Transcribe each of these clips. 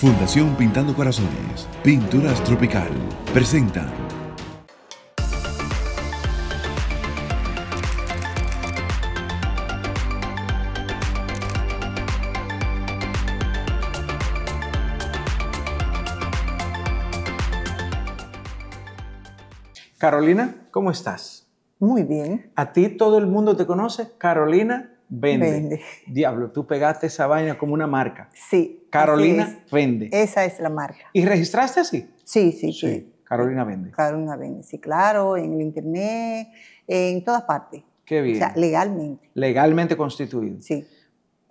Fundación Pintando Corazones, Pinturas Tropical, presenta. Carolina, ¿cómo estás? Muy bien. ¿A ti todo el mundo te conoce? Carolina vende. Diablo, tú pegaste esa vaina como una marca. Sí. Carolina vende. Esa es la marca. ¿Y registraste así? Sí, sí, sí. Carolina vende. Carolina vende, sí, claro, en el internet, en todas partes. Qué bien. O sea, legalmente. Legalmente constituido. Sí.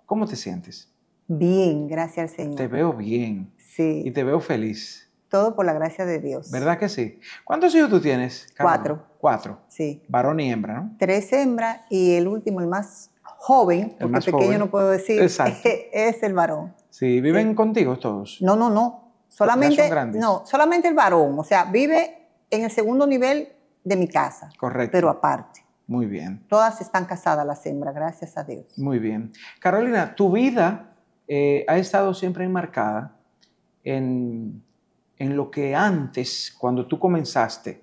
¿Cómo te sientes? Bien, gracias al Señor. Te veo bien. Sí. Y te veo feliz. Todo por la gracia de Dios. ¿Verdad que sí? ¿Cuántos hijos tú tienes? Carolina? Cuatro. Cuatro. Sí. Varón y hembra, ¿no? Tres hembras y el último, el más joven, porque pequeño no puedo decir, es el varón. Sí, ¿viven contigo todos? No, no, no. Solamente, no, solamente el varón. O sea, vive en el segundo nivel de mi casa. Correcto. Pero aparte. Muy bien. Todas están casadas las hembras, gracias a Dios. Muy bien. Carolina, tu vida eh, ha estado siempre enmarcada en, en lo que antes, cuando tú comenzaste,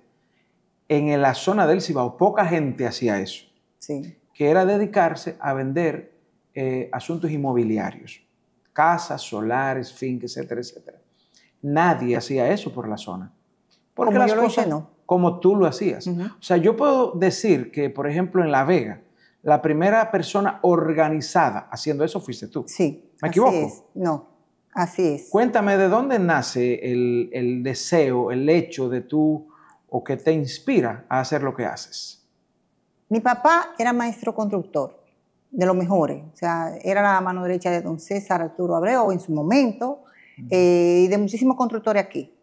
en la zona del Cibao, poca gente hacía eso. Sí que era dedicarse a vender eh, asuntos inmobiliarios, casas, solares, fincas, etcétera, etcétera. Nadie hacía eso por la zona. Porque como las no. como tú lo hacías. O sea, yo puedo decir que, por ejemplo, en La Vega, la primera persona organizada haciendo eso fuiste tú. Sí. ¿Me equivoco? No, así es. Cuéntame de dónde nace el, el deseo, el hecho de tú o que te inspira a hacer lo que haces. Mi papá era maestro constructor, de los mejores. O sea, era la mano derecha de don César Arturo Abreu en su momento eh, y de muchísimos constructores aquí.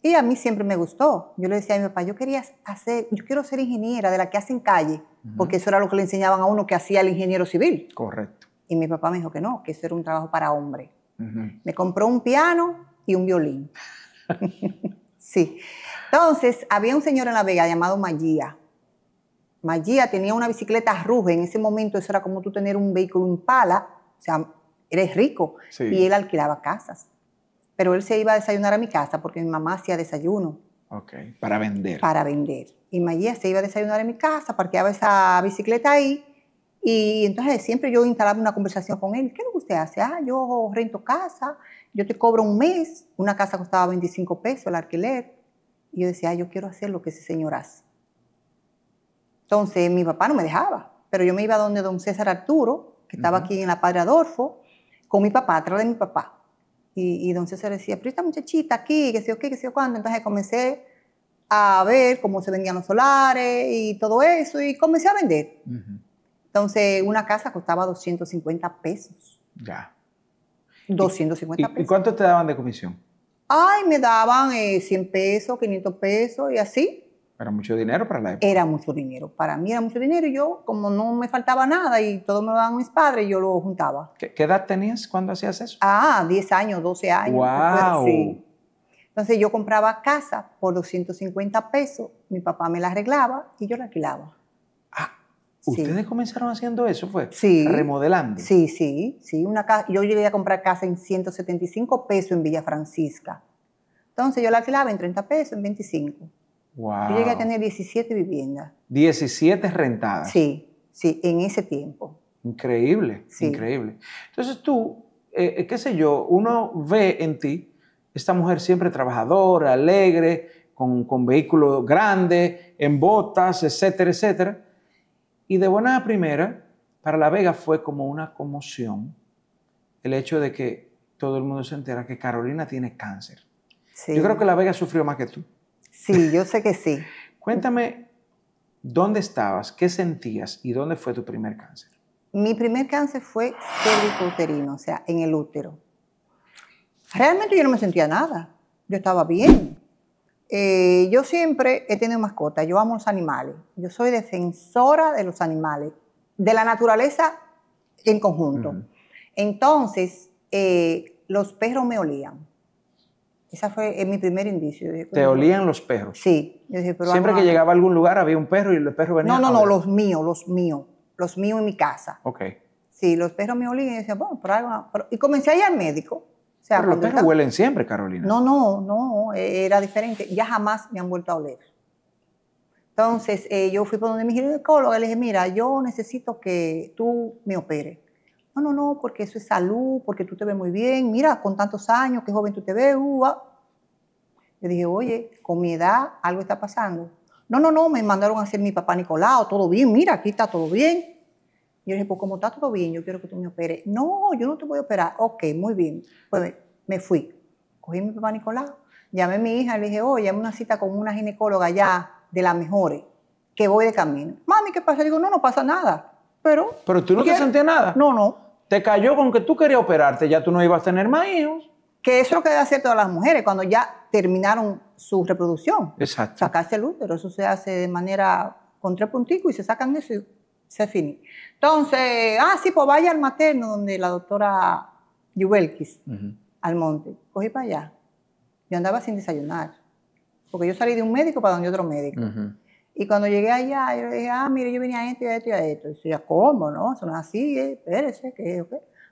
Y a mí siempre me gustó. Yo le decía a mi papá, yo quería hacer, yo quiero ser ingeniera de la que hacen calle, porque eso era lo que le enseñaban a uno que hacía el ingeniero civil. Correcto. Y mi papá me dijo que no, que eso era un trabajo para hombre. Me compró un piano y un violín. sí. Entonces, había un señor en La Vega llamado Magía, Magia tenía una bicicleta Ruge, en ese momento eso era como tú tener un vehículo Impala, o sea, eres rico, y él alquilaba casas. Pero él se iba a desayunar a mi casa porque mi mamá hacía desayuno. Ok, para vender. Para vender. Y Magia se iba a desayunar a mi casa, parqueaba esa bicicleta ahí, y entonces siempre yo instalaba una conversación con él. ¿Qué es lo que usted hace? Ah, yo rento casa, yo te cobro un mes. Una casa costaba 25 pesos el alquiler. Y yo decía, yo quiero hacer lo que ese señor hace. Entonces, mi papá no me dejaba, pero yo me iba donde don César Arturo, que estaba aquí en la Padre Adolfo, con mi papá, atrás de mi papá. Y, don César decía, pero esta muchachita aquí, que sé yo qué, que sé yo cuándo. Entonces comencé a ver cómo se vendían los solares y todo eso, y comencé a vender. Entonces, una casa costaba 250 pesos. Ya. 250 ¿Y, pesos. ¿Y cuánto te daban de comisión? Ay, me daban 100 eh, pesos, 500 pesos y así. Era mucho dinero para la época. Era mucho dinero. Para mí era mucho dinero. Y yo, como no me faltaba nada y todo me lo daban mis padres, yo lo juntaba. ¿Qué, edad tenías cuando hacías eso? Ah, 10 años, 12 años. ¡Wow! Entonces yo compraba casa por 250 pesos, mi papá me la arreglaba y yo la alquilaba. Ah, ¿ustedes comenzaron haciendo eso? ¿Fue? Sí. Remodelando. Sí, sí, sí. Una yo llegué a comprar casa en 175 pesos en Villa Francisca. Entonces yo la alquilaba en 30 pesos, en 25. Wow. a tener 17 viviendas. 17 rentadas. Sí, sí, en ese tiempo. Increíble, increíble. Entonces tú, eh, eh, qué sé yo, uno ve en ti esta mujer siempre trabajadora, alegre, con, con vehículos grandes, en botas, etcétera, etcétera. Y de buena a primera, para La Vega fue como una conmoción el hecho de que todo el mundo se entera que Carolina tiene cáncer. Yo creo que La Vega sufrió más que tú. Sí, yo sé que sí. Cuéntame, ¿dónde estabas? ¿Qué sentías? ¿Y dónde fue tu primer cáncer? Mi primer cáncer fue uterino, o sea, en el útero. Realmente yo no me sentía nada. Yo estaba bien. Eh, yo siempre he tenido mascotas. Yo amo los animales. Yo soy defensora de los animales, de la naturaleza en conjunto. Entonces, eh, los perros me olían. Esa fue mi primer indicio. ¿Te olían los perros? Sí. Siempre que llegaba a algún lugar había un perro y los perros venían. No, no, no, los míos, los míos. Los míos en mi casa. Ok. Sí, los perros me olían y decía, bueno, por algo. Y comencé a ir al médico. O sea, pero los perros huelen siempre, Carolina. No, no, no, e-, era diferente. Ya jamás me han vuelto a oler. Entonces, eh, yo fui por donde mi ginecólogo le dije, mira, yo necesito que tú me operes. No, no, no, porque eso es salud, porque tú te ves muy bien, mira, con tantos años, qué joven tú te ves. uva uh, Yo dije, oye, con mi edad algo está pasando. No, no, no, me mandaron a hacer mi papá Nicolau, todo bien, mira, aquí está todo bien. Yo le dije, pues como está todo bien, yo quiero que tú me operes. No, yo no te voy a operar. Ok, muy bien. Pues me fui. Cogí a mi papá Nicolau, llamé a mi hija, le dije, oye, hago una cita con una ginecóloga ya de las mejores, que voy de camino. Mami, ¿qué pasa? Le digo, no, no pasa nada. Pero. Pero tú no te sentías nada. No, no. Se cayó con que tú querías operarte, ya tú no ibas a tener más hijos. Que eso es lo que hacer todas las mujeres cuando ya terminaron su reproducción. Exacto. Sacarse el útero, eso se hace de manera con tres punticos y se sacan eso y se finí. Entonces, ah, sí, pues vaya al materno donde la doctora Yubelquis, al monte. Cogí para allá. Yo andaba sin desayunar, porque yo salí de un médico para donde otro médico. Y cuando llegué allá, yo le dije, ah, mire, yo venía a esto y a esto y a esto. Y ella, ¿cómo? No, eso no es así, eh, espérese, ¿qué es?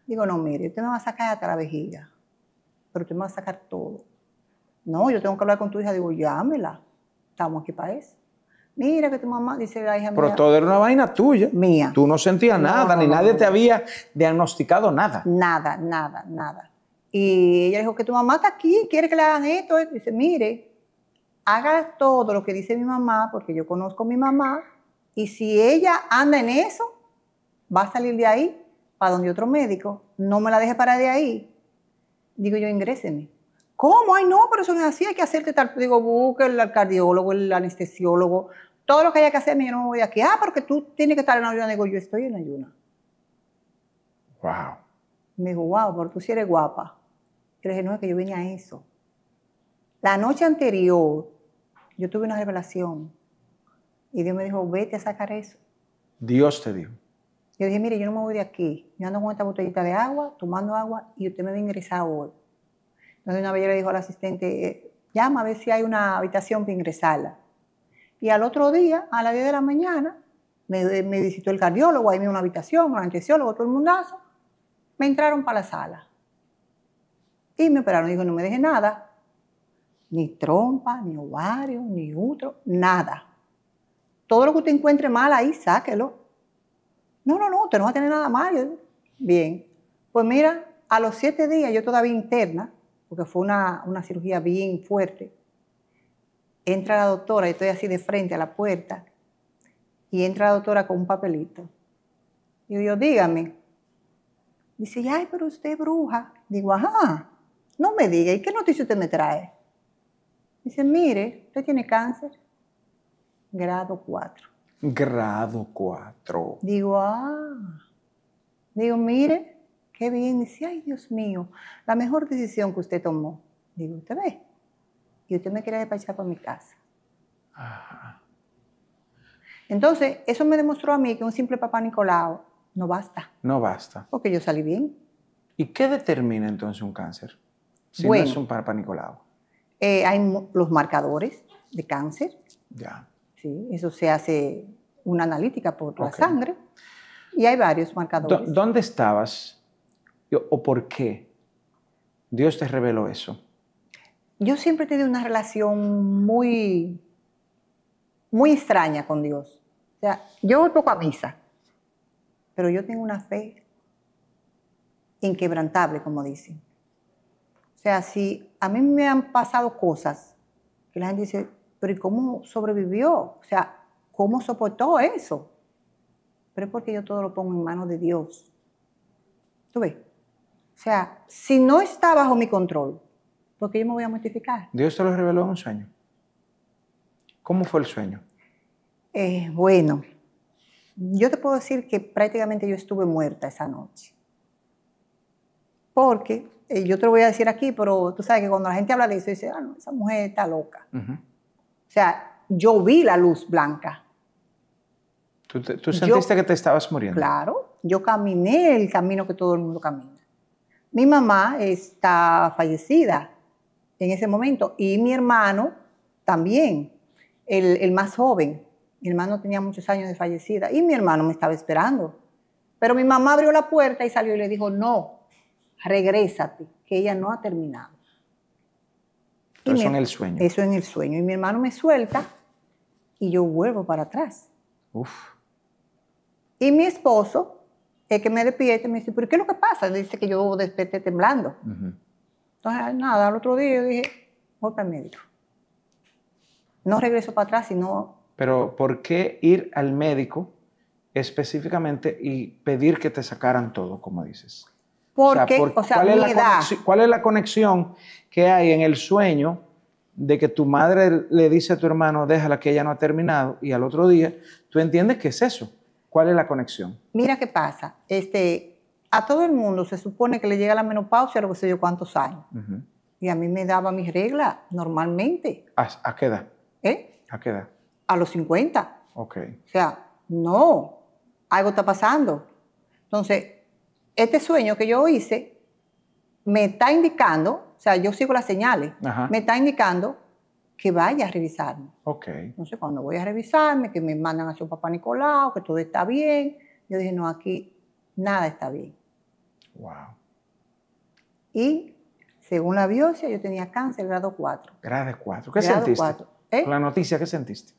Digo, no, mire, usted me va a sacar hasta la vejiga, pero usted me va a sacar todo. No, yo tengo que hablar con tu hija. Digo, llámela, estamos aquí para eso. Mira que tu mamá, dice la hija mía. Pero todo era una vaina tuya. Mía. Tú no sentías nada, ni nadie te había diagnosticado nada. Nada, nada, nada. Y ella dijo, que tu mamá está aquí, quiere que le hagan esto. Y dice, mire, haga todo lo que dice mi mamá, porque yo conozco a mi mamá, y si ella anda en eso, va a salir de ahí para donde otro médico, no me la deje parar de ahí. Digo yo, ingréseme. ¿Cómo? Ay, no, pero eso no es así, hay que hacerte tal. Digo, busque el cardiólogo, el anestesiólogo, todo lo que haya que hacerme, yo no me voy aquí. Ah, porque tú tienes que estar en ayuna. Digo, yo estoy en ayuna. Wow. Me dijo, wow, pero tú sí eres guapa. Yo dije, no, es que yo vine a eso. La noche anterior, yo tuve una revelación y Dios me dijo, vete a sacar eso. Dios te dijo. Yo dije, mire, yo no me voy de aquí. Yo ando con esta botellita de agua, tomando agua, y usted me va a ingresar hoy. Entonces una vez yo le dijo al asistente, eh, llama a ver si hay una habitación para ingresarla. Y al otro día, a las 10 de la mañana, me, visitó el cardiólogo, ahí me dio una habitación, un anestesiólogo, todo el mundazo. Me entraron para la sala. Y me operaron. Dijo, no me deje nada. Ni trompa, ni ovario, ni útero, nada. Todo lo que usted encuentre mal ahí, sáquelo. No, no, no, usted no va a tener nada mal. Bien. Pues mira, a los siete días yo todavía interna, porque fue una, una cirugía bien fuerte, entra la doctora, y estoy así de frente a la puerta, y entra la doctora con un papelito. Y yo, dígame. Dice, ay, pero usted bruja. Digo, ajá, no me diga, ¿y qué noticia usted me trae? Dice, mire, usted tiene cáncer, grado 4. Grado 4. Digo, ah. Digo, mire, qué bien. Dice, ay, Dios mío, la mejor decisión que usted tomó. Digo, usted ve. Y usted me quiere despachar para mi casa. Entonces, eso me demostró a mí que un simple papá Nicolau no basta. No basta. Porque yo salí bien. ¿Y qué determina entonces un cáncer? Si no es un papá Nicolau. Eh, hay los marcadores de cáncer. Ya. Sí, eso se hace una analítica por la sangre. Y hay varios marcadores. ¿Dónde estabas o por qué Dios te reveló eso? Yo siempre he tenido una relación muy, muy extraña con Dios. O sea, yo voy poco a misa, pero yo tengo una fe inquebrantable, como dicen. O sea, si a mí me han pasado cosas que la gente dice, pero ¿y cómo sobrevivió? O sea, ¿cómo soportó eso? Pero es porque yo todo lo pongo en manos de Dios. ¿Tú ves? O sea, si no está bajo mi control, ¿por qué yo me voy a mortificar? Dios se lo reveló en un sueño. ¿Cómo fue el sueño? Eh, bueno, yo te puedo decir que prácticamente yo estuve muerta esa noche. Porque eh, yo te lo voy a decir aquí, pero tú sabes que cuando la gente habla de eso, dice, ah, no, esa mujer está loca. O sea, yo vi la luz blanca. ¿Tú, sentiste que te estabas muriendo? Claro, yo caminé el camino que todo el mundo camina. Mi mamá está fallecida en ese momento y mi hermano también, el, el más joven. Mi hermano tenía muchos años de fallecida y mi hermano me estaba esperando. Pero mi mamá abrió la puerta y salió y le dijo, no, regrésate, que ella no ha terminado. eso en el sueño. Eso en el sueño. Y mi hermano me suelta y yo vuelvo para atrás. Uf. Y mi esposo, el que me despierta, me dice, ¿pero qué es lo que pasa? Dice que yo desperté temblando. Entonces, nada, al otro día yo dije, voy para el médico. No regreso para atrás, sino... Pero, ¿por qué ir al médico específicamente y pedir que te sacaran todo, como dices? Porque, o ¿cuál, es La conexión que hay en el sueño de que tu madre le dice a tu hermano, déjala que ella no ha terminado, y al otro día, tú entiendes qué es eso? ¿Cuál es la conexión? Mira qué pasa. Este, a todo el mundo se supone que le llega la menopausia a lo que sé yo cuántos años. Y a mí me daba mis reglas normalmente. ¿A, ¿A, qué edad? ¿Eh? ¿A qué edad? A los 50. Ok. O sea, no, algo está pasando. Entonces, este sueño que yo hice me está indicando, o sea, yo sigo las señales, me está indicando que vaya a revisarme. Ok. Entonces, cuando voy a revisarme, que me mandan a su papá Nicolau, que todo está bien, yo dije, no, aquí nada está bien. Wow. Y según la biopsia, yo tenía cáncer grado 4. Grado 4. ¿Qué grado sentiste? 4. ¿eh? La noticia, ¿qué sentiste?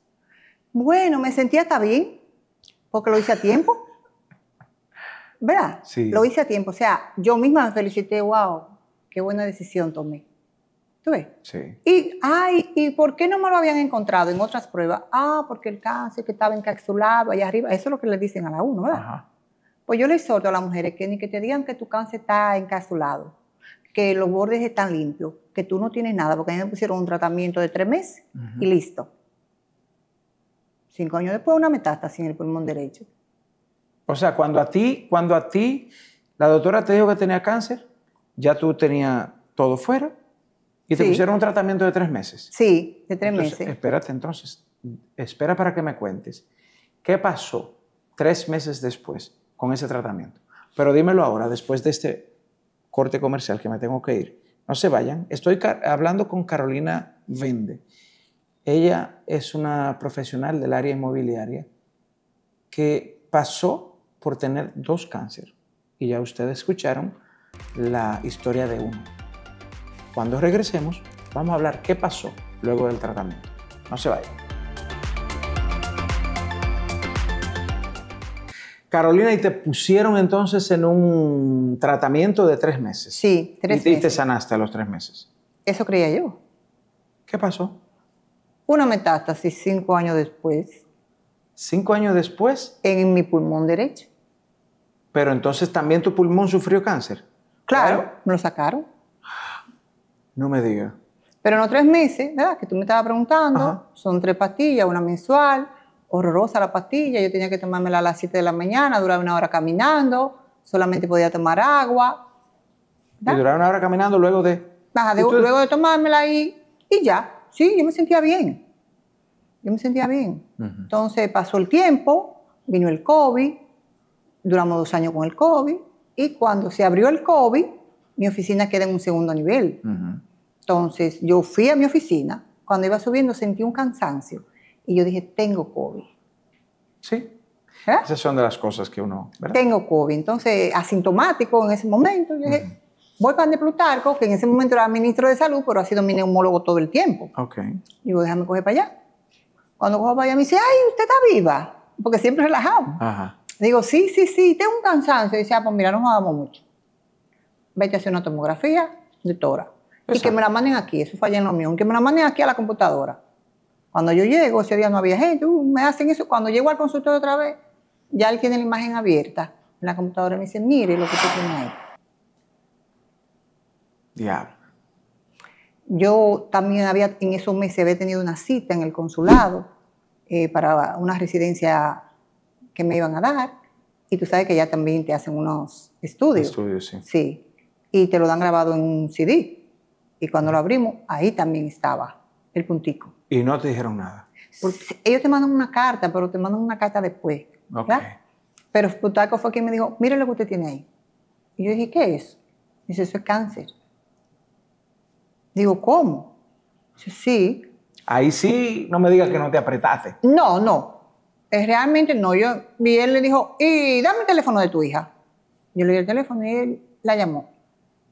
Bueno, me sentía hasta bien, porque lo hice a tiempo. ¿Verdad? Sí. Lo hice a tiempo. O sea, yo misma me felicité, wow, qué buena decisión tomé. ¿Tú ves? Sí. Y, ay, ¿y por qué no me lo habían encontrado en otras pruebas? Ah, porque el cáncer que estaba encapsulado allá arriba, eso es lo que le dicen a la uno, ¿verdad? Pues yo le exhorto a las mujeres que ni que te digan que tu cáncer está encapsulado, que los bordes están limpios, que tú no tienes nada, porque a mí me pusieron un tratamiento de tres meses y listo. Cinco años después una metástasis en el pulmón derecho. O sea, cuando a ti, cuando a ti la doctora te dijo que tenía cáncer, ya tú tenías todo fuera y te pusieron un tratamiento de tres meses. Sí, de tres meses. Espérate entonces, espera para que me cuentes. ¿Qué pasó tres meses después con ese tratamiento? Pero dímelo ahora, después de este corte comercial que me tengo que ir. No se vayan. Estoy hablando con Carolina Vende. Ella es una profesional del área inmobiliaria que pasó por tener dos cánceres. Y ya ustedes escucharon la historia de uno. Cuando regresemos, vamos a hablar qué pasó luego del tratamiento. No se vayan. Carolina, y te pusieron entonces en un tratamiento de tres meses. Sí, tres meses. Y te sanaste a los tres meses. Eso creía yo. ¿Qué pasó? Una metástasis cinco años después. ¿Cinco años después? En mi pulmón derecho. Pero entonces también tu pulmón sufrió cáncer. Claro, me lo sacaron. No me digas. Pero en tres meses, ¿verdad? Que tú me estabas preguntando, son tres pastillas, una mensual, horrorosa la pastilla, yo tenía que tomármela a las 7 de la mañana, duraba una hora caminando, solamente podía tomar agua. Y duraba una hora caminando luego de... luego de tomármela y, y ya, sí, yo me sentía bien, yo me sentía bien. Entonces pasó el tiempo, vino el COVID, duramos dos años con el COVID y cuando se abrió el COVID, mi oficina queda en un segundo nivel. Entonces yo fui a mi oficina, cuando iba subiendo sentí un cansancio y yo dije, tengo COVID. Sí. ¿Eh? Esas son de las cosas que uno... Tengo COVID, entonces asintomático en ese momento, yo dije, voy para de Plutarco, que en ese momento era ministro de salud, pero ha sido mi neumólogo todo el tiempo. Ok. Digo, déjame coger para allá. Cuando cojo para allá me dice, ay, usted está viva, porque siempre relajado. Ajá. Digo, sí, sí, sí, tengo un cansancio. Y dice, ah, pues mira, no vamos mucho. Vete a hacer una tomografía, doctora. Y que me la manden aquí, eso falla en la unión, que me la manden aquí a la computadora. Cuando yo llego, ese día no había gente, uh, me hacen eso. Cuando llego al consultorio otra vez, ya él tiene la imagen abierta en la computadora y me dice, mire lo que tú tienes ahí. Diablo. Yo también había, en esos meses, había tenido una cita en el consulado eh, para una residencia que me iban a dar y tú sabes que ya también te hacen unos estudios. Estudios, sí. Sí. Y te lo dan grabado en un CD. Y cuando lo abrimos, ahí también estaba el puntico. ¿Y no te dijeron nada? ellos te mandan una carta, pero te mandan una carta después. ¿verdad? Pero Putaco fue quien me dijo, mire lo que usted tiene ahí. Y yo dije, ¿qué es? Dice, eso es cáncer. Digo, ¿cómo? Dice, sí. Ahí sí, no me digas que no te apretaste. No, no realmente, no, yo, y él le dijo, y dame el teléfono de tu hija. Yo le di el teléfono y él la llamó.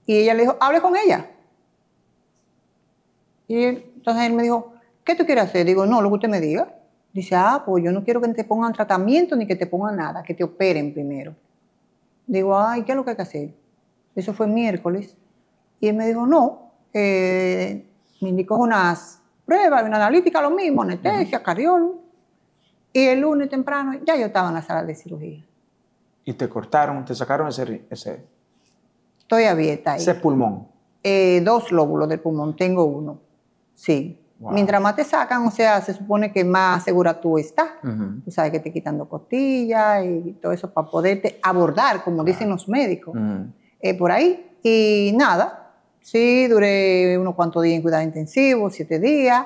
Y ella le dijo, hable con ella. Y entonces él me dijo, ¿qué tú quieres hacer? Digo, no, lo que usted me diga. Dice, ah, pues yo no quiero que te pongan tratamiento ni que te pongan nada, que te operen primero. Digo, ay, ¿qué es lo que hay que hacer? Eso fue miércoles. Y él me dijo, no, eh, me indicó unas pruebas, una analítica, lo mismo, anestesia, cardiólogo. Y el lunes temprano ya yo estaba en la sala de cirugía. ¿Y te cortaron, te sacaron ese... ese Estoy abierta ahí. ¿Ese pulmón? Eh, dos lóbulos del pulmón, tengo uno. Sí. Mientras más te sacan, o sea, se supone que más segura tú estás. Tú sabes que te quitando costillas y todo eso para poderte abordar, como dicen los médicos, eh, por ahí. Y nada, sí, duré unos cuantos días en cuidado intensivo, siete días.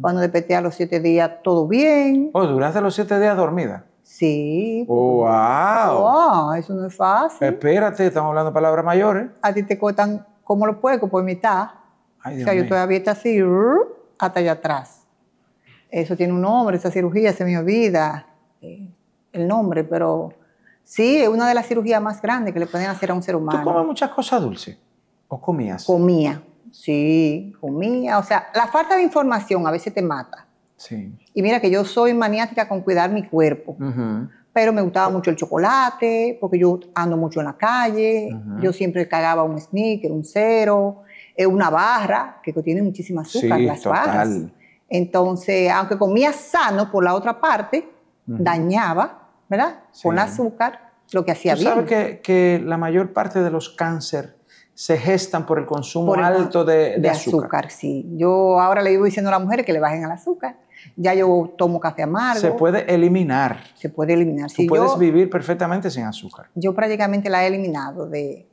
Cuando desperté a los siete días, todo bien. O oh, ¿duraste los siete días dormida? Sí. Oh, ¡Wow! Oh, eso no es fácil. Espérate, estamos hablando de palabras mayores. A ti te cortan como lo puercos por mitad. o sea, yo estoy abierta así, hasta allá atrás. Eso tiene un nombre, esa cirugía se me olvida eh, el nombre, pero sí, es una de las cirugías más grandes que le pueden hacer a un ser humano. ¿Tú comes muchas cosas dulces? ¿O comías? Comía. Sí, comía. O sea, la falta de información a veces te mata. Sí. Y mira que yo soy maniática con cuidar mi cuerpo. Pero me gustaba mucho el chocolate, porque yo ando mucho en la calle. Yo siempre cagaba un sneaker, un cero, eh, una barra, que tiene muchísima azúcar, sí, las total. barras. Entonces, aunque comía sano por la otra parte, dañaba, ¿verdad? Con azúcar, lo que hacía bien. Sabes que, que la mayor parte de los cánceres se gestan por el consumo alto de, azúcar. Sí, yo ahora le digo diciendo a las mujeres que le bajen al azúcar. Ya yo tomo café amargo. Se puede eliminar. Se puede eliminar. Tú si puedes vivir perfectamente sin azúcar. Yo prácticamente la he eliminado de,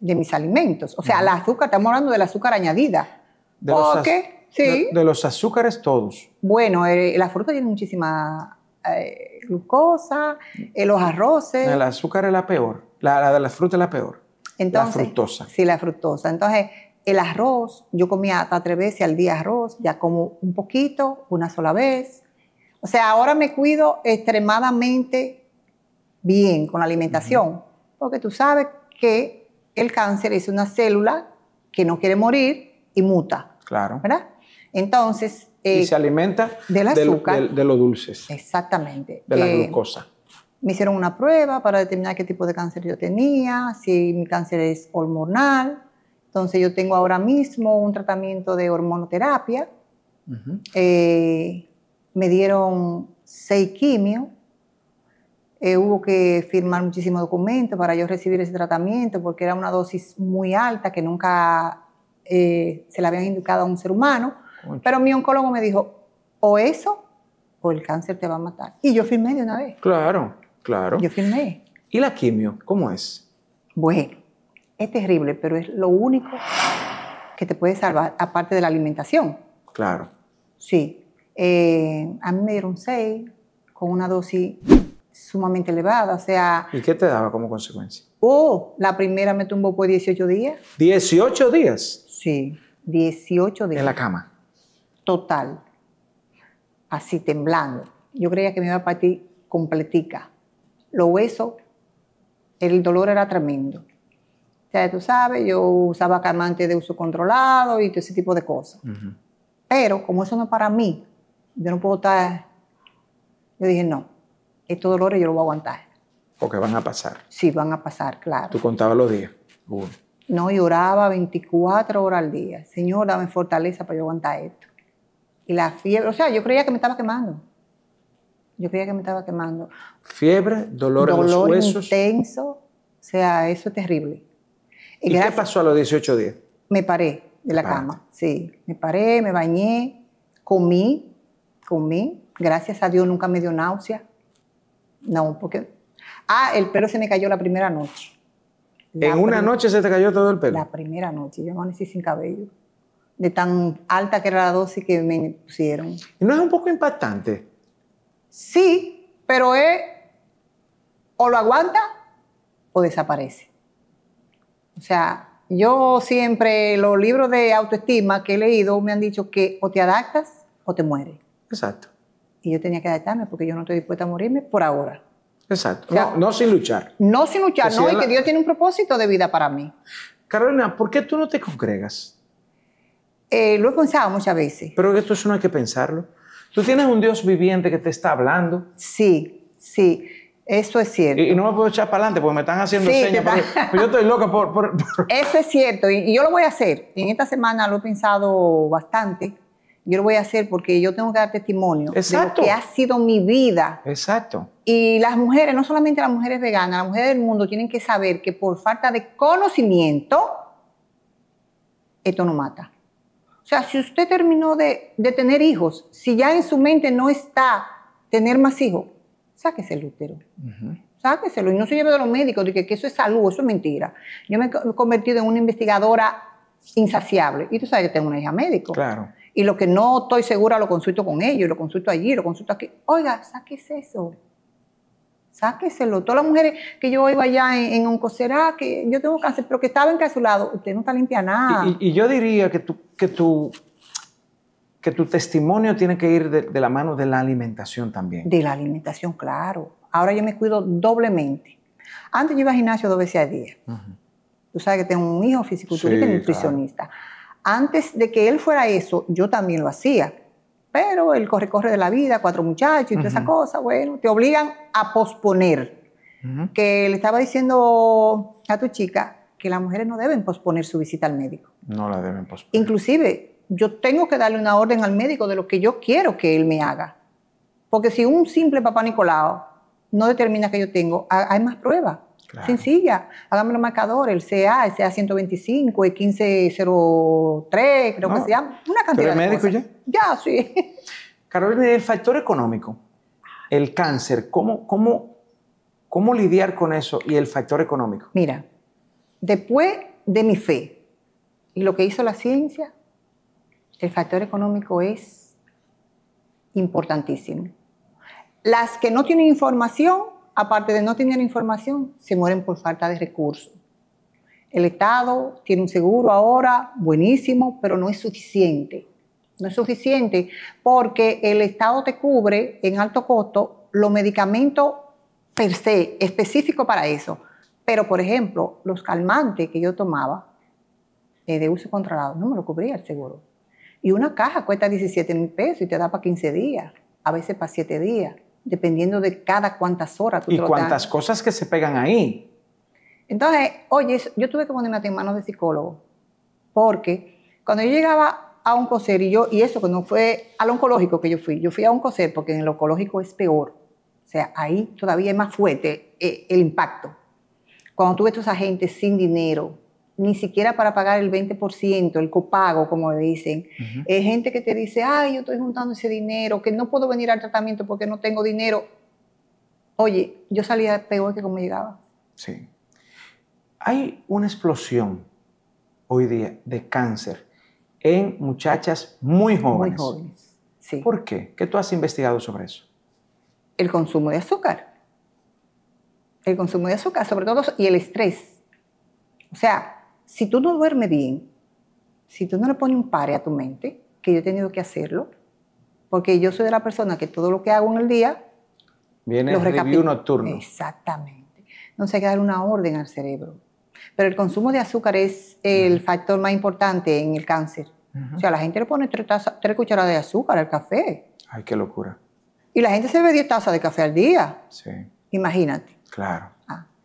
mis alimentos. O sea, el azúcar, estamos hablando del azúcar añadida. De los, sí. de, los azúcares todos. Bueno, eh, la fruta tiene muchísima eh, glucosa, eh, los arroces. El azúcar es la peor, la, de la fruta es la peor. Entonces, la fructosa. Sí, la fructosa. Entonces, el arroz, yo comía hasta tres veces al día arroz, ya como un poquito, una sola vez. O sea, ahora me cuido extremadamente bien con la alimentación, porque tú sabes que el cáncer es una célula que no quiere morir y muta. Claro. ¿Verdad? Entonces... y eh, se alimenta del azúcar. De, de los dulces. Exactamente. De la eh, glucosa me hicieron una prueba para determinar qué tipo de cáncer yo tenía, si mi cáncer es hormonal. Entonces yo tengo ahora mismo un tratamiento de hormonoterapia. Eh, me dieron seis quimios. Eh, hubo que firmar muchísimos documentos para yo recibir ese tratamiento porque era una dosis muy alta que nunca eh, se la habían indicado a un ser humano. Pero mi oncólogo me dijo, o eso o el cáncer te va a matar. Y yo firmé de una vez. Claro. Claro. Yo firmé. ¿Y la quimio? ¿Cómo es? Bueno, es terrible, pero es lo único que te puede salvar, aparte de la alimentación. Claro. Sí. Eh, a mí me dieron seis con una dosis sumamente elevada, o sea... ¿Y qué te daba como consecuencia? Oh, la primera me tumbó por 18 días. ¿18 días? Sí, 18 días. ¿En la cama? Total, así temblando. Yo creía que me iba a partir completica los huesos, el dolor era tremendo. O sea, tú sabes, yo usaba calmante de uso controlado y todo ese tipo de cosas. Pero como eso no es para mí, yo no puedo estar... Yo dije, no, estos dolores yo los voy a aguantar. Porque van a pasar. Sí, van a pasar, claro. ¿Tú contabas los días? No, lloraba 24 horas al día. Señor, dame fortaleza para yo aguantar esto. Y la fiebre, o sea, yo creía que me estaba quemando. Yo creía que me estaba quemando. Fiebre, dolor, en los huesos. Dolor intenso, o sea, eso es terrible. ¿Y, qué pasó a los 18 días? Me paré de la cama, sí. Me paré, me bañé, comí, comí. Gracias a Dios nunca me dio náusea. No, porque... Ah, el pelo se me cayó la primera noche. ¿En una noche se te cayó todo el pelo? La primera noche, yo amanecí sin cabello. De tan alta que era la dosis que me pusieron. no es un poco impactante? Sí, pero es o lo aguanta o desaparece. O sea, yo siempre los libros de autoestima que he leído me han dicho que o te adaptas o te mueres. Exacto. Y yo tenía que adaptarme porque yo no estoy dispuesta a morirme por ahora. Exacto. no, sin luchar. No sin luchar, no, y que Dios tiene un propósito de vida para mí. Carolina, ¿por qué tú no te congregas? Eh, lo he pensado muchas veces. Pero esto es uno hay que pensarlo. Tú tienes un Dios viviente que te está hablando. Sí, sí. Eso es cierto. Y, no me puedo echar para adelante porque me están haciendo señas. pero yo estoy loca por, Eso es cierto. Y, yo lo voy a hacer. En esta semana lo he pensado bastante. Yo lo voy a hacer porque yo tengo que dar testimonio de lo que ha sido mi vida. Exacto. Y las mujeres, no solamente las mujeres veganas, las mujeres del mundo tienen que saber que por falta de conocimiento, esto no mata. O sea, si usted terminó de, tener hijos, si ya en su mente no está tener más hijos, sáquese el útero. Sáqueselo y no se lleve de los médicos, de que, eso es salud, eso es mentira. Yo me he convertido en una investigadora insaciable. Y tú sabes, que tengo una hija médico. Claro. Y lo que no estoy segura lo consulto con ellos, lo consulto allí, lo consulto aquí. Oiga, sáquese eso sáqueselo. Todas las mujeres que yo iba allá en, un coserá que yo tengo cáncer, pero que estaba encapsulado, usted no está limpia nada. Y, yo diría que tu, que, tu, que tu testimonio tiene que ir de, la mano de la alimentación también. De la alimentación, claro. Ahora yo me cuido doblemente. Antes yo iba al gimnasio dos veces al día. Tú sabes que tengo un hijo fisiculturista y nutricionista. Antes de que él fuera eso, yo también lo hacía pero el corre-corre de la vida, cuatro muchachos y todas esas cosas esa cosa, bueno, te obligan a posponer. Que le estaba diciendo a tu chica que las mujeres no deben posponer su visita al médico. No la deben posponer. Inclusive, yo tengo que darle una orden al médico de lo que yo quiero que él me haga. Porque si un simple papá Nicolau no determina que yo tengo, hay más pruebas. Sencilla. Hágame los marcadores, el CA, el CA 125, el 1503, creo que ah. se llama. Una cantidad médico ya? Ya, sí. Carolina, el factor económico, el cáncer, ¿cómo, cómo, cómo lidiar con eso y el factor económico? Mira, después de mi fe y lo que hizo la ciencia, el factor económico es importantísimo. Las que no tienen información aparte de no tener información, se mueren por falta de recursos. El Estado tiene un seguro ahora buenísimo, pero no es suficiente. No es suficiente porque el Estado te cubre en alto costo los medicamentos per se, específicos para eso. Pero, por ejemplo, los calmantes que yo tomaba eh, de uso controlado, no me lo cubría el seguro. Y una caja cuesta 17 mil pesos y te da para 15 días, a veces para 7 días dependiendo de cada cuántas horas tú Y cuántas cosas que se pegan ahí. Entonces, oye, yo tuve que ponerme en manos de psicólogo, porque cuando yo llegaba a un coser y yo, y eso que no fue al oncológico que yo fui, yo fui a un coser porque en el oncológico es peor. O sea, ahí todavía es más fuerte eh, el impacto. Cuando tuve estos a esa gente sin dinero, ni siquiera para pagar el 20%, el copago, como dicen. Hay gente que te dice, ay, yo estoy juntando ese dinero, que no puedo venir al tratamiento porque no tengo dinero. Oye, yo salía peor que como llegaba. Sí. Hay una explosión hoy día de cáncer en muchachas muy jóvenes. Muy jóvenes, sí. ¿Por qué? ¿Qué tú has investigado sobre eso? El consumo de azúcar. El consumo de azúcar, sobre todo, y el estrés. O sea, si tú no duermes bien, si tú no le pones un pare a tu mente, que yo he tenido que hacerlo, porque yo soy de la persona que todo lo que hago en el día... Viene lo review nocturno. Exactamente. Entonces hay que dar una orden al cerebro. Pero el consumo de azúcar es el factor más importante en el cáncer. O sea, la gente le pone tres, cucharadas de azúcar al café. Ay, qué locura. Y la gente se bebe diez tazas de café al día. Sí. Imagínate. Claro.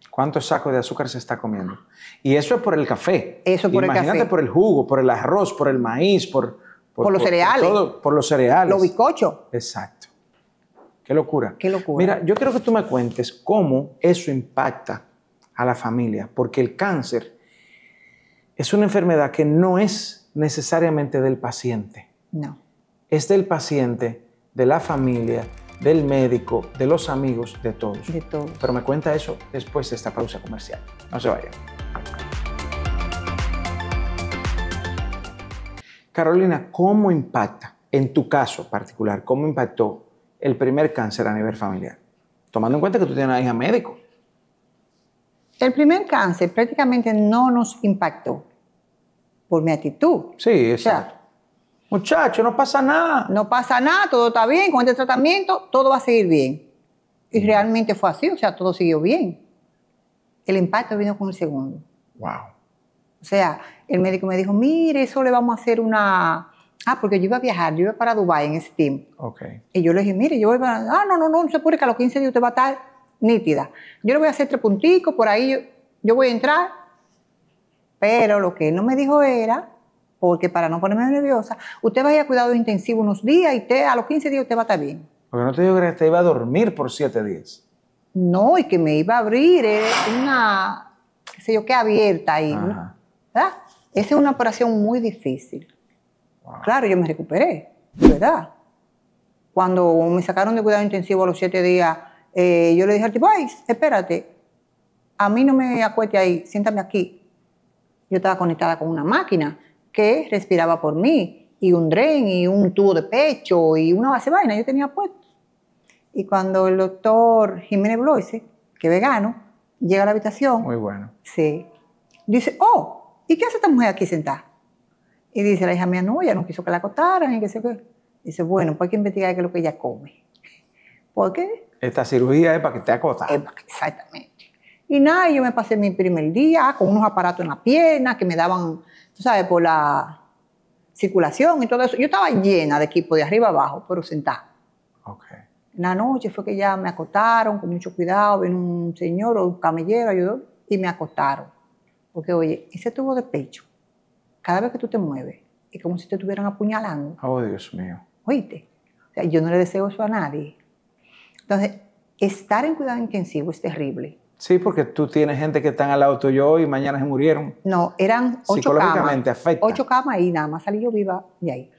¿Cuántos sacos de azúcar se está comiendo? Y eso es por el café. Eso por el café. Imagínate por el jugo, por el arroz, por el maíz, por, por, los cereales. Por, todo, por los cereales. Los bizcochos. Exacto. Qué locura. Qué locura. Mira, yo quiero que tú me cuentes cómo eso impacta a la familia, porque el cáncer es una enfermedad que no es necesariamente del paciente. No. Es del paciente, de la familia, del médico, de los amigos, de todos. De todos. Pero me cuenta eso después de esta pausa comercial. No se vaya. Carolina, ¿cómo impacta, en tu caso particular, cómo impactó el primer cáncer a nivel familiar? Tomando en cuenta que tú tienes una hija médico. El primer cáncer prácticamente no nos impactó por mi actitud. Sí, exacto. Muchacho, no pasa nada. No pasa nada, todo está bien, con este tratamiento todo va a seguir bien. Y realmente fue así, o sea, todo siguió bien. El impacto vino con el segundo. Wow. O sea, el médico me dijo, mire, eso le vamos a hacer una... Ah, porque yo iba a viajar, yo iba para Dubái en ese tiempo. Okay. Y yo le dije, mire, yo voy para... Ah, no, no, no, no se puede que a los 15 días usted va a estar nítida. Yo le voy a hacer tres punticos, por ahí yo voy a entrar. Pero lo que él no me dijo era porque para no ponerme nerviosa, usted va a cuidado intensivo unos días y te, a los 15 días usted va a estar bien. Porque no te digo que te iba a dormir por 7 días. No, y que me iba a abrir eh, una, qué sé yo, qué abierta ahí. ¿no? ¿Verdad? Esa es una operación muy difícil. Claro, yo me recuperé, ¿verdad? Cuando me sacaron de cuidado intensivo a los 7 días, eh, yo le dije al tipo, ay, espérate, a mí no me acuete ahí, siéntame aquí. Yo estaba conectada con una máquina que respiraba por mí, y un dren, y un tubo de pecho, y una base vaina yo tenía puesto. Y cuando el doctor Jiménez Bloise, que vegano, llega a la habitación. Muy bueno. Sí. Dice, oh, ¿y qué hace esta mujer aquí sentada? Y dice la hija mía, no, ella no quiso que la acostaran y que sé qué Dice, bueno, pues hay que investigar qué es lo que ella come. ¿Por qué? Esta cirugía es para que te acostaran. Exactamente. Y nada, yo me pasé mi primer día con unos aparatos en la pierna que me daban sabes, por la circulación y todo eso. Yo estaba llena de equipo de arriba abajo, pero sentada. Okay. En la noche fue que ya me acostaron con mucho cuidado, vino un señor o un camellero, ayudó y me acostaron. Porque, oye, ese tubo de pecho, cada vez que tú te mueves, es como si te estuvieran apuñalando. Oh, Dios mío. Oíste. O sea, yo no le deseo eso a nadie. Entonces, estar en cuidado intensivo es terrible. Sí, porque tú tienes gente que están al lado tuyo y mañana se murieron. No, eran ocho Psicológicamente camas. afecta. Ocho camas y nada más salí yo viva de ahí.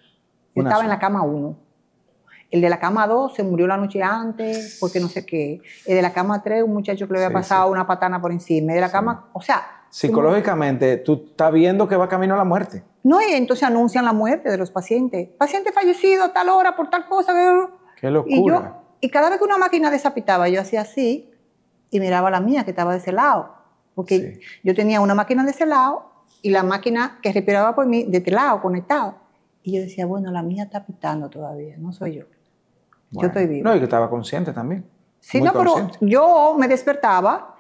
Yo estaba en la cama uno. El de la cama dos se murió la noche antes porque no sé qué. El de la cama tres, un muchacho que le había pasado una patana por encima. de la cama, o sea... Psicológicamente, tú estás viendo que va camino a la muerte. No, y entonces anuncian la muerte de los pacientes. Paciente fallecido a tal hora por tal cosa. Qué locura. Y, yo, y cada vez que una máquina desapitaba, yo hacía así y miraba la mía que estaba de ese lado. Porque yo tenía una máquina de ese lado y la máquina que respiraba por mí de este lado, conectada. Y yo decía, bueno, la mía está pitando todavía, no soy yo. yo estoy vivo No, y que estaba consciente también. Sí, no, pero yo me despertaba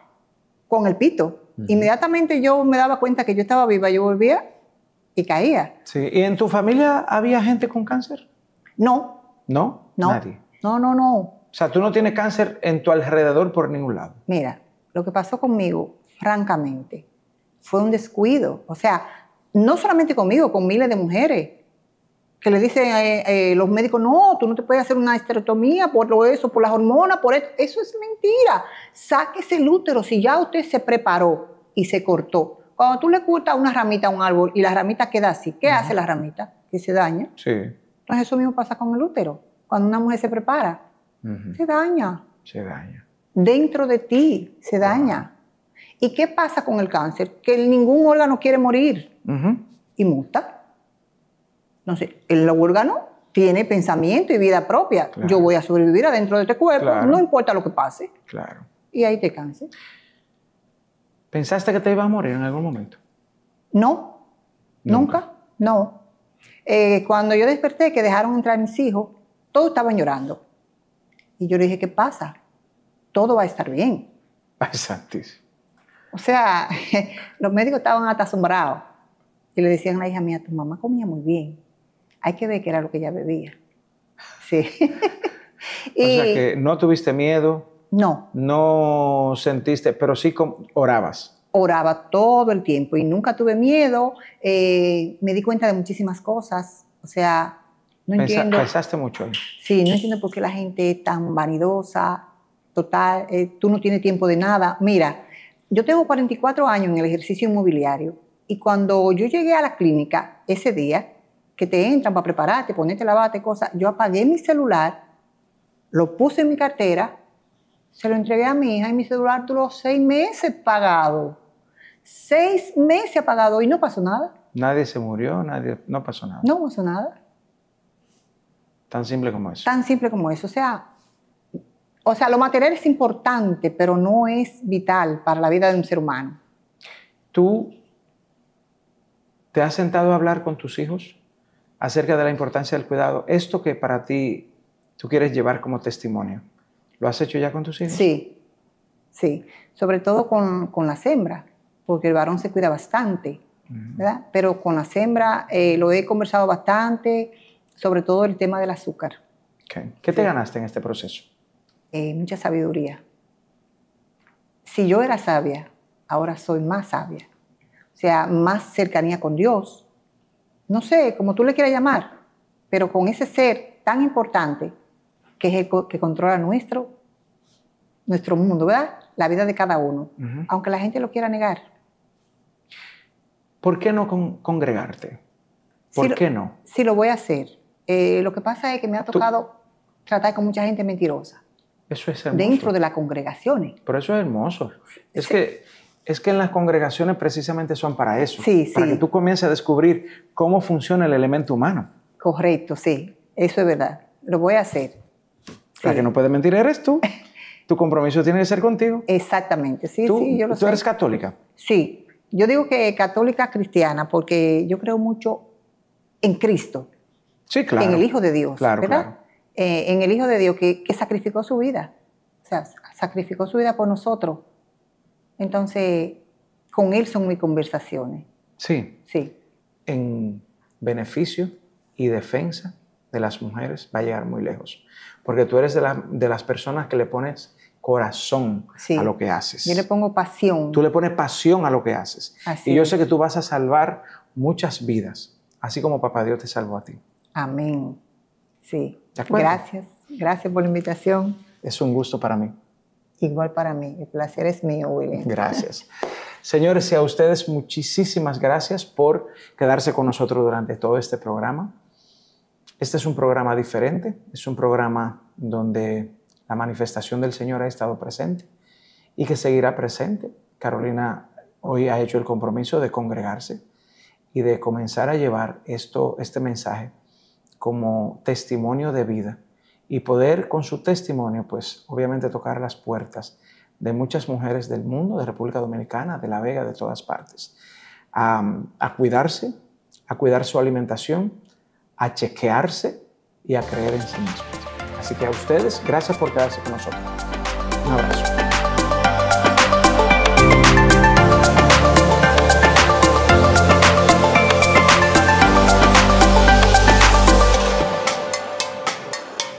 con el pito. Inmediatamente yo me daba cuenta que yo estaba viva, yo volvía y caía. Sí, ¿y en tu familia había gente con cáncer? No. ¿No? No. Nadie. No, no, no. O sea, tú no tienes cáncer en tu alrededor por ningún lado. Mira, lo que pasó conmigo, francamente, fue un descuido. O sea, no solamente conmigo, con miles de mujeres que le dicen a eh, eh, los médicos, no, tú no te puedes hacer una esterotomía por lo eso, por las hormonas, por eso. Eso es mentira. Sáquese el útero si ya usted se preparó y se cortó. Cuando tú le cortas una ramita a un árbol y la ramita queda así, ¿qué hace la ramita? Que se daña. Sí. Entonces eso mismo pasa con el útero, cuando una mujer se prepara se daña. Se daña. Dentro de ti se daña. ¿Y qué pasa con el cáncer? Que ningún órgano quiere morir y y muta. Entonces, el órgano tiene pensamiento y vida propia. Yo voy a sobrevivir adentro de este cuerpo, no importa lo que pase. Claro. Y ahí te cáncer. ¿Pensaste que te ibas a morir en algún momento? No, nunca, no. Eh, cuando yo desperté, que dejaron entrar mis hijos, todos estaban llorando. Y yo le dije, ¿qué pasa? Todo va a estar bien. Exactísimo. O sea, los médicos estaban hasta asombrados. Y le decían a la hija mía, tu mamá comía muy bien. Hay que ver qué era lo que ella bebía. Sí. o sea que no tuviste miedo. No. No sentiste, pero sí orabas. Oraba todo el tiempo y nunca tuve miedo. Eh, me di cuenta de muchísimas cosas. O sea, no entiendo. Pensaste mucho si Sí, no entiendo por qué la gente es tan vanidosa, total, eh, tú no tienes tiempo de nada. Mira, yo tengo 44 años en el ejercicio inmobiliario y cuando yo llegué a la clínica ese día, que te entran para prepararte, ponerte la bata cosas, yo apagué mi celular, lo puse en mi cartera, se lo entregué a mi hija y mi celular duró seis meses pagado. Seis meses pagado y no pasó nada. Nadie se murió, nadie, no pasó nada. No pasó nada. Tan simple como eso. Tan simple como eso. O sea, o sea, lo material es importante, pero no es vital para la vida de un ser humano. ¿Tú te has sentado a hablar con tus hijos acerca de la importancia del cuidado? Esto que para ti tú quieres llevar como testimonio, ¿lo has hecho ya con tus hijos? Sí, sí. Sobre todo con, la hembra, porque el varón se cuida bastante, ¿verdad? Pero con la hembra eh, lo he conversado bastante sobre todo el tema del azúcar. ¿Qué te ganaste en este proceso? Eh, mucha sabiduría. Si yo era sabia, ahora soy más sabia. O sea, más cercanía con Dios. No sé, como tú le quieras llamar, pero con ese ser tan importante que es el que controla nuestro, nuestro mundo, ¿verdad? La vida de cada uno, aunque la gente lo quiera negar. ¿Por qué no congregarte? ¿Por qué no? Si lo voy a hacer, eh, lo que pasa es que me ha tocado tratar con mucha gente mentirosa. Eso es hermoso. Dentro de las congregaciones. Pero eso es hermoso. Es que es que en las congregaciones precisamente son para eso. Sí, para que tú comiences a descubrir cómo funciona el elemento humano. Correcto, sí. Eso es verdad. Lo voy a hacer. La que no puede mentir eres tú. Tu compromiso tiene que ser contigo. Exactamente, sí, sí, yo lo ¿Tú eres católica? Sí. Yo digo que católica cristiana porque yo creo mucho en Cristo. Sí, claro. Eh, en el Hijo de Dios, ¿verdad? en el Hijo de Dios que, sacrificó su vida. O sea, sacrificó su vida por nosotros. Entonces, con Él son mis conversaciones. Sí. Sí. En beneficio y defensa de las mujeres va a llegar muy lejos. Porque tú eres de, de las personas que le pones corazón a lo que haces. Yo le pongo pasión. Tú le pones pasión a lo que haces. y yo sé que tú vas a salvar muchas vidas, así como Papá Dios te salvó a ti. Amén. Sí. Gracias. Gracias por la invitación. Es un gusto para mí. Igual para mí. El placer es mío, William. Gracias. Señores, y a ustedes muchísimas gracias por quedarse con nosotros durante todo este programa. Este es un programa diferente, es un programa donde la manifestación del Señor ha estado presente y que seguirá presente. Carolina hoy ha hecho el compromiso de congregarse y de comenzar a llevar esto, este mensaje como testimonio de vida y poder con su testimonio, pues obviamente tocar las puertas de muchas mujeres del mundo, de República Dominicana, de La Vega, de todas partes, a, cuidarse, a cuidar su alimentación, a chequearse y a creer en sí mismos. Así que a ustedes, gracias por quedarse con nosotros. Un abrazo.